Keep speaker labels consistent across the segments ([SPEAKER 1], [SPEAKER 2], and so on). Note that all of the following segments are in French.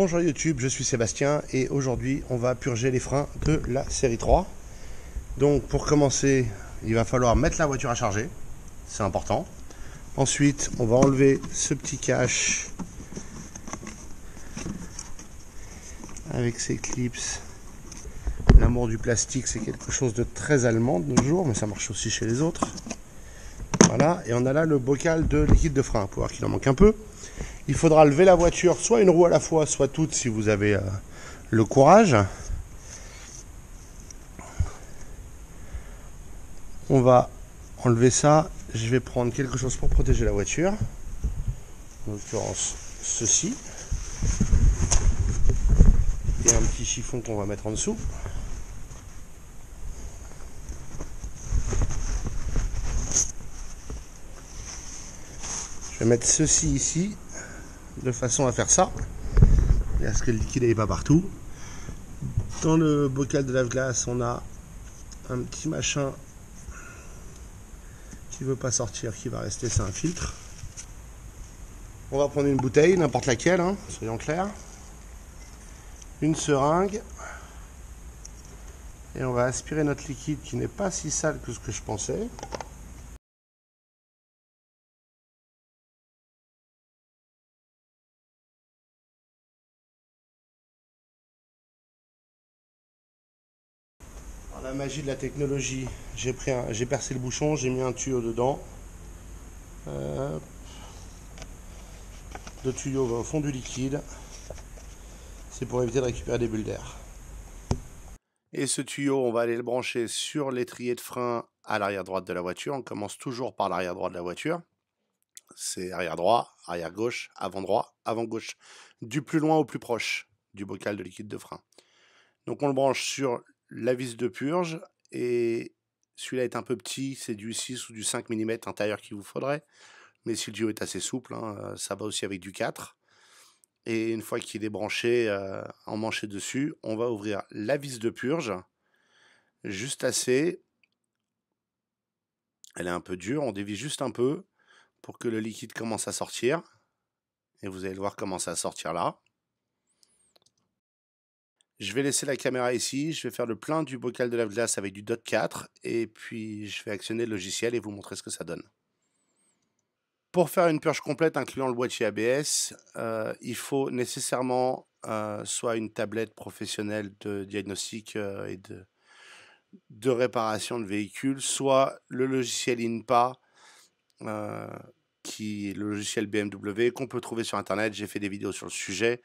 [SPEAKER 1] Bonjour YouTube, je suis Sébastien et aujourd'hui on va purger les freins de la série 3. Donc pour commencer, il va falloir mettre la voiture à charger, c'est important. Ensuite, on va enlever ce petit cache avec ses clips. L'amour du plastique, c'est quelque chose de très allemand de nos jours, mais ça marche aussi chez les autres. Voilà, et on a là le bocal de liquide de frein, pour voir qu'il en manque un peu. Il faudra lever la voiture, soit une roue à la fois, soit toutes si vous avez euh, le courage. On va enlever ça. Je vais prendre quelque chose pour protéger la voiture. En l'occurrence, ceci. Et un petit chiffon qu'on va mettre en dessous. Je vais mettre ceci ici de façon à faire ça, et ce que le liquide n'est pas partout. Dans le bocal de lave-glace, on a un petit machin qui ne veut pas sortir, qui va rester, c'est un filtre. On va prendre une bouteille, n'importe laquelle, hein, soyons clairs. Une seringue. Et on va aspirer notre liquide qui n'est pas si sale que ce que je pensais. de la technologie, j'ai percé le bouchon, j'ai mis un tuyau dedans. Euh, le tuyau va au fond du liquide. C'est pour éviter de récupérer des bulles d'air. Et ce tuyau, on va aller le brancher sur l'étrier de frein à l'arrière droite de la voiture. On commence toujours par l'arrière droite de la voiture. C'est arrière droit, arrière gauche, avant droit, avant gauche. Du plus loin au plus proche du bocal de liquide de frein. Donc on le branche sur la vis de purge et celui-là est un peu petit, c'est du 6 ou du 5 mm, intérieur qu'il vous faudrait. Mais si le duo est assez souple, hein, euh, ça va aussi avec du 4. Et une fois qu'il est branché, euh, emmanché dessus, on va ouvrir la vis de purge, juste assez. Elle est un peu dure, on dévie juste un peu pour que le liquide commence à sortir. Et vous allez le voir commencer à sortir là. Je vais laisser la caméra ici, je vais faire le plein du bocal de la glace avec du DOT 4 et puis je vais actionner le logiciel et vous montrer ce que ça donne. Pour faire une purge complète incluant le boîtier ABS, euh, il faut nécessairement euh, soit une tablette professionnelle de diagnostic euh, et de, de réparation de véhicule, soit le logiciel INPA qui est le logiciel BMW qu'on peut trouver sur Internet. J'ai fait des vidéos sur le sujet.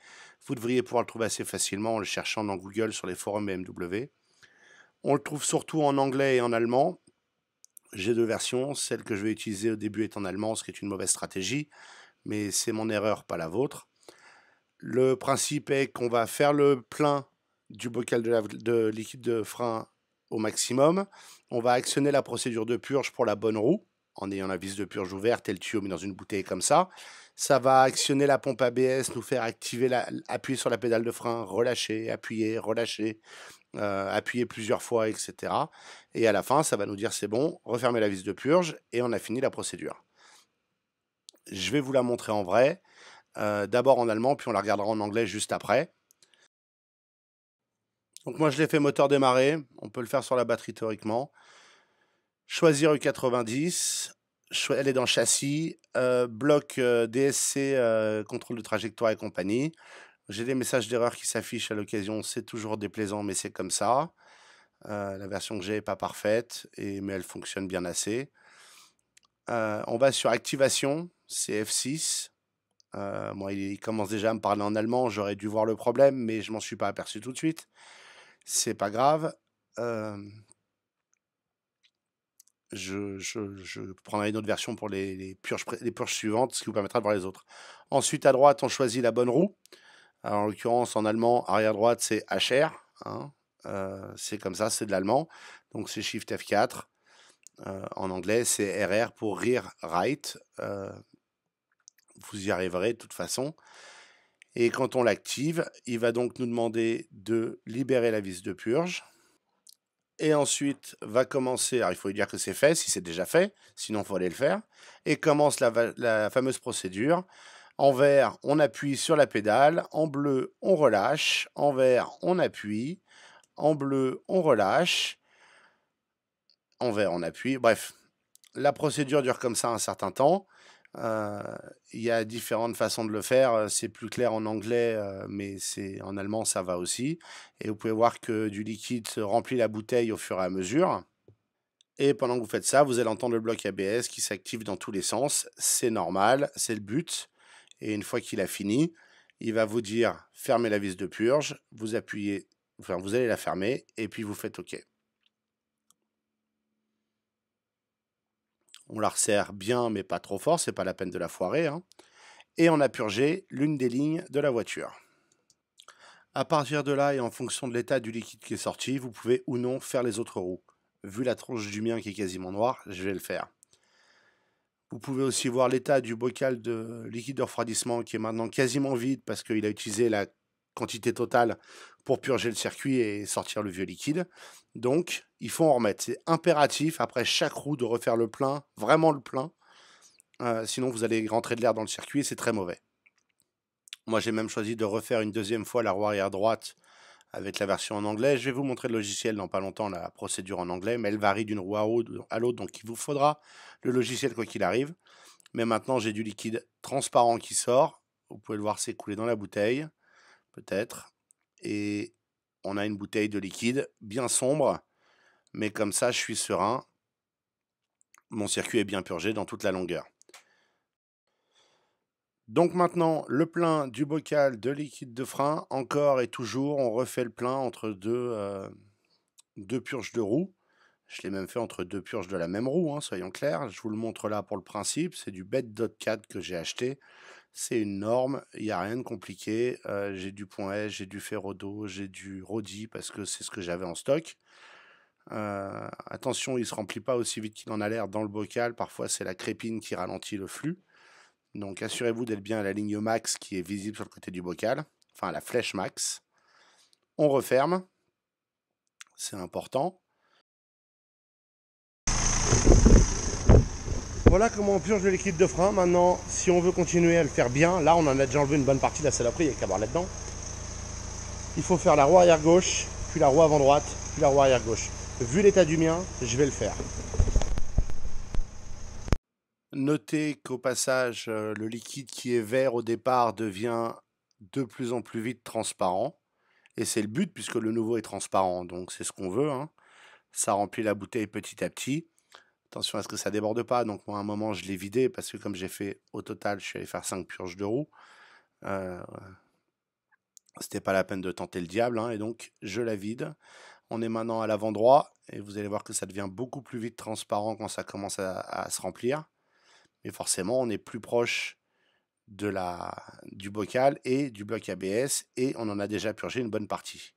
[SPEAKER 1] Vous devriez pouvoir le trouver assez facilement en le cherchant dans Google sur les forums BMW. On le trouve surtout en anglais et en allemand. J'ai deux versions. Celle que je vais utiliser au début est en allemand, ce qui est une mauvaise stratégie, mais c'est mon erreur, pas la vôtre. Le principe est qu'on va faire le plein du bocal de, liquide de frein au maximum. On va actionner la procédure de purge pour la bonne roue en ayant la vis de purge ouverte et le tuyau mis dans une bouteille comme ça. Ça va actionner la pompe ABS, nous faire activer, appuyer sur la pédale de frein, relâcher, appuyer, relâcher, euh, appuyer plusieurs fois, etc. Et à la fin, ça va nous dire c'est bon, refermer la vis de purge et on a fini la procédure. Je vais vous la montrer en vrai, euh, d'abord en allemand, puis on la regardera en anglais juste après. Donc moi je l'ai fait moteur démarrer, on peut le faire sur la batterie théoriquement. Choisir U90, elle est dans châssis, euh, bloc euh, DSC, euh, contrôle de trajectoire et compagnie. J'ai des messages d'erreur qui s'affichent à l'occasion, c'est toujours déplaisant, mais c'est comme ça. la version que j'ai n'est pas parfaite, mais elle fonctionne bien assez. on va sur activation, c'est F6. Moi, il commence déjà à me parler en allemand, j'aurais dû voir le problème, mais je m'en suis pas aperçu tout de suite. C'est pas grave je, prendrai une autre version pour les, purges, les purges suivantes, ce qui vous permettra de voir les autres. Ensuite, à droite, on choisit la bonne roue. en l'occurrence, en allemand, arrière droite, c'est HR. Hein. Euh, c'est comme ça, c'est de l'allemand. Donc, c'est Shift F4. Euh, en anglais, c'est RR pour Rear Right. Euh, vous y arriverez de toute façon. Et quand on l'active, il va donc nous demander de libérer la vis de purge. Et ensuite va commencer, il faut dire que c'est fait, si c'est déjà fait, sinon il faut aller le faire. Et commence la, la fameuse procédure. En vert, on appuie sur la pédale. En bleu, on relâche. En vert, on appuie. En bleu, on relâche. En vert, on appuie. Bref, la procédure dure comme ça un certain temps. Euh, il y a différentes façons de le faire. Euh, c'est plus clair en anglais, euh, mais c'est en allemand, ça va aussi. Et vous pouvez voir que du liquide remplit la bouteille au fur et à mesure. Et pendant que vous faites ça, vous allez entendre le bloc ABS qui s'active dans tous les sens. C'est normal, c'est le but. Et une fois qu'il a fini, il va vous dire fermez la vis de purge, vous appuyez, enfin vous allez la fermer et puis vous faites OK. On la resserre bien, mais pas trop fort, c'est pas la peine de la foirer. Hein, et on a purgé l'une des lignes de la voiture. À partir de là et en fonction de l'état du liquide qui est sorti, vous pouvez ou non faire les autres roues. Vu la tronche du mien qui est quasiment noire, je vais le faire. Vous pouvez aussi voir l'état du bocal de liquide de refroidissement qui est maintenant quasiment vide parce qu'il a utilisé la quantité totale pour purger le circuit et sortir le vieux liquide. Donc, il faut en remettre. C'est impératif, après chaque roue, de refaire le plein, vraiment le plein. Euh, sinon, vous allez rentrer de l'air dans le circuit et c'est très mauvais. Moi, j'ai même choisi de refaire une deuxième fois la roue arrière droite avec la version en anglais. Je vais vous montrer le logiciel dans pas longtemps, la procédure en anglais, mais elle varie d'une roue à l'autre, donc il vous faudra le logiciel quoi qu'il arrive. Mais maintenant, j'ai du liquide transparent qui sort. Vous pouvez le voir s'écouler dans la bouteille, peut-être et on a une bouteille de liquide bien sombre, mais comme ça je suis serein. Mon circuit est bien purgé dans toute la longueur. Donc maintenant, le plein du bocal de liquide de frein, encore et toujours, on refait le plein entre deux, euh, deux purges de roue. Je l'ai même fait entre deux purges de la même roue, hein, soyons clairs. Je vous le montre là pour le principe. C'est du Bet.cat que j'ai acheté c'est une norme, il n'y a rien de compliqué. Euh, j'ai du point S, j'ai du ferrodo, j'ai du rodi parce que c'est ce que j'avais en stock. Euh, attention, il ne se remplit pas aussi vite qu'il en a l'air dans le bocal. Parfois, c'est la crépine qui ralentit le flux. Donc, assurez-vous d'être bien à la ligne max qui est visible sur le côté du bocal, enfin à la flèche max. On referme, c'est important. Voilà comment on purge le liquide de frein. Maintenant, si on veut continuer à le faire bien, là on en a déjà enlevé une bonne partie, de la saloperie, il n'y a qu'à voir là-dedans. Il faut faire la roue arrière gauche, puis la roue avant droite, puis la roue arrière gauche. Vu l'état du mien, je vais le faire. Notez qu'au passage, euh, le liquide qui est vert au départ devient de plus en plus vite transparent. Et c'est le but puisque le nouveau est transparent, donc c'est ce qu'on veut. Hein. Ça remplit la bouteille petit à petit attention à ce que ça déborde pas. Donc moi, à un moment, je l'ai vidé parce que comme j'ai fait au total, je suis allé faire 5 purges de roues. Euh, c'était pas la peine de tenter le diable. Hein, et donc, je la vide. On est maintenant à l'avant droit et vous allez voir que ça devient beaucoup plus vite transparent quand ça commence à, à se remplir. Mais forcément, on est plus proche de la, du bocal et du bloc ABS et on en a déjà purgé une bonne partie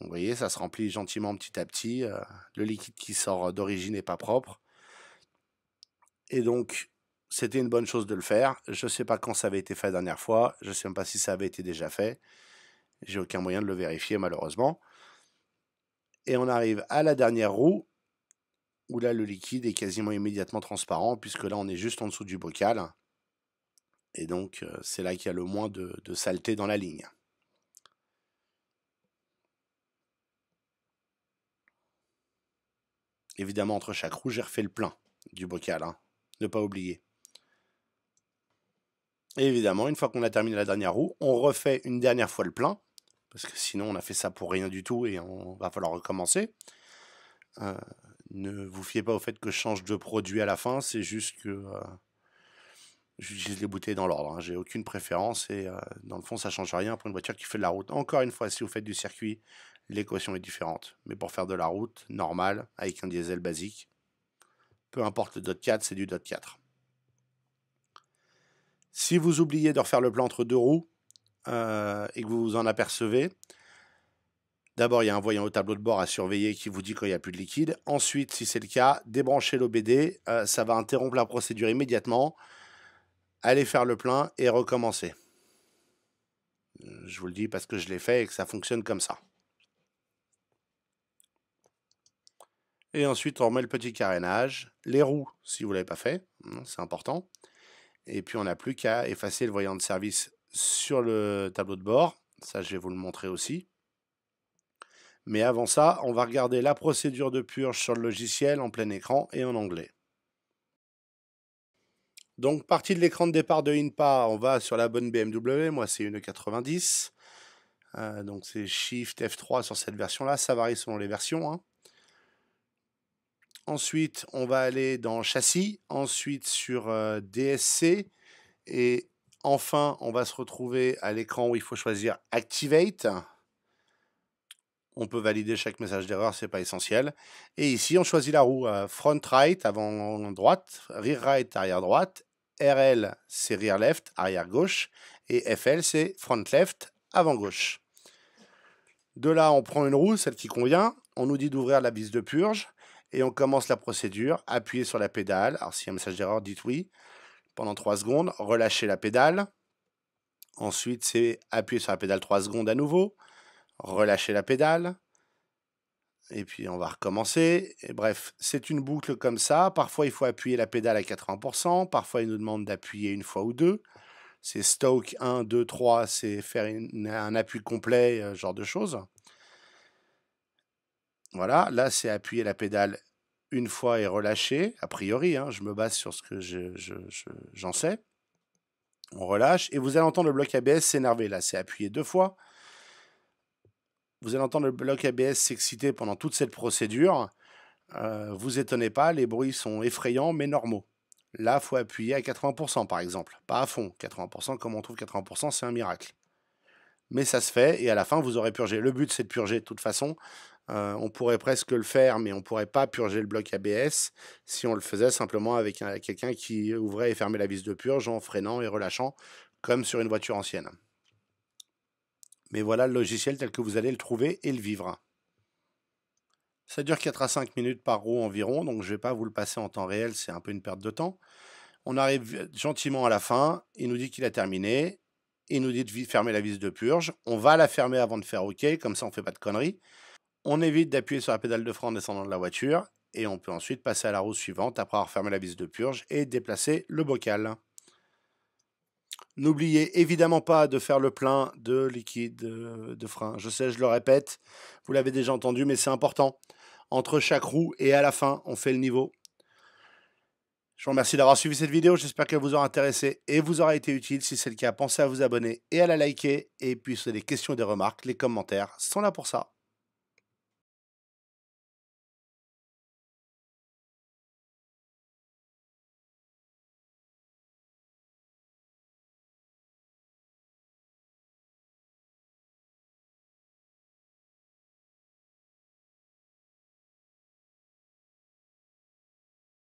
[SPEAKER 1] vous voyez, ça se remplit gentiment petit à petit. Euh, le liquide qui sort euh, d'origine n'est pas propre. Et donc, c'était une bonne chose de le faire. Je ne sais pas quand ça avait été fait la dernière fois. Je ne sais même pas si ça avait été déjà fait. J'ai aucun moyen de le vérifier, malheureusement. Et on arrive à la dernière roue, où là, le liquide est quasiment immédiatement transparent, puisque là, on est juste en dessous du bocal. Et donc, euh, c'est là qu'il y a le moins de, de saleté dans la ligne. Évidemment, entre chaque roue, j'ai refait le plein du bocal. Hein. Ne pas oublier. évidemment, une fois qu'on a terminé la dernière roue, on refait une dernière fois le plein. Parce que sinon, on a fait ça pour rien du tout et on va falloir recommencer. Euh, ne vous fiez pas au fait que je change de produit à la fin. C'est juste que euh, J'utilise les bouteilles dans l'ordre, je hein. j'ai aucune préférence et euh, dans le fond ça change rien pour une voiture qui fait de la route. Encore une fois, si vous faites du circuit, l'équation est différente. Mais pour faire de la route normale, avec un diesel basique, peu importe le DOT 4, c'est du DOT 4. Si vous oubliez de refaire le plan entre deux roues euh, et que vous vous en apercevez, D'abord, il y a un voyant au tableau de bord à surveiller qui vous dit qu'il il n'y a plus de liquide. Ensuite, si c'est le cas, débranchez l'OBD. Euh, ça va interrompre la procédure immédiatement aller faire le plein et recommencer. Je vous le dis parce que je l'ai fait et que ça fonctionne comme ça. Et ensuite, on remet le petit carénage, les roues si vous ne l'avez pas fait, hein, c'est important. Et puis, on n'a plus qu'à effacer le voyant de service sur le tableau de bord. Ça, je vais vous le montrer aussi. Mais avant ça, on va regarder la procédure de purge sur le logiciel en plein écran et en anglais. Donc, partie de l'écran de départ de INPA, on va sur la bonne BMW. Moi, c'est une 90. Euh, donc, c'est Shift F3 sur cette version-là. Ça varie selon les versions. Hein. Ensuite, on va aller dans châssis. Ensuite, sur euh, DSC. Et enfin, on va se retrouver à l'écran où il faut choisir Activate. On peut valider chaque message d'erreur, c'est pas essentiel. Et ici, on choisit la roue euh, front right avant droite, rear right arrière droite RL, c'est rear left, arrière gauche, et FL, c'est front left, avant gauche. De là, on prend une roue, celle qui convient, on nous dit d'ouvrir la vis de purge, et on commence la procédure, Appuyer sur la pédale, alors s'il y a un message d'erreur, dites oui, pendant 3 secondes, relâchez la pédale, ensuite c'est appuyer sur la pédale 3 secondes à nouveau, relâcher la pédale, et puis on va recommencer. bref, c'est une boucle comme ça. Parfois, il faut appuyer la pédale à 80%. Parfois, il nous demande d'appuyer une fois ou deux. C'est stoke 1, 2, 3, c'est faire un appui complet, euh, ce genre de choses. Voilà, là, c'est appuyer la pédale une fois et relâcher. A priori, hein, je me base sur ce que j'en sais. On relâche et vous allez entendre le bloc ABS s'énerver. Là, c'est appuyer deux fois. Vous allez entendre le bloc ABS s'exciter pendant toute cette procédure. Euh, vous étonnez pas, les bruits sont effrayants mais normaux. Là, faut appuyer à 80% par exemple, pas à fond. 80%, comme on trouve 80%, c'est un miracle. Mais ça se fait et à la fin, vous aurez purgé. Le but, c'est de purger de toute façon. Euh, on pourrait presque le faire, mais on ne pourrait pas purger le bloc ABS si on le faisait simplement avec quelqu'un qui ouvrait et fermait la vis de purge en freinant et relâchant, comme sur une voiture ancienne mais voilà le logiciel tel que vous allez le trouver et le vivre. Ça dure 4 à 5 minutes par roue environ, donc je ne vais pas vous le passer en temps réel, c'est un peu une perte de temps. On arrive gentiment à la fin, il nous dit qu'il a terminé, il nous dit de fermer la vis de purge, on va la fermer avant de faire OK, comme ça on ne fait pas de conneries. On évite d'appuyer sur la pédale de frein en descendant de la voiture, et on peut ensuite passer à la roue suivante après avoir fermé la vis de purge et déplacer le bocal. N'oubliez évidemment pas de faire le plein de liquide euh, de frein. Je sais, je le répète, vous l'avez déjà entendu, mais c'est important. Entre chaque roue et à la fin, on fait le niveau. Je vous remercie d'avoir suivi cette vidéo, j'espère qu'elle vous aura intéressé et vous aura été utile. Si c'est le cas, pensez à vous abonner et à la liker. Et puis, si vous avez des questions, des remarques, les commentaires sont là pour ça.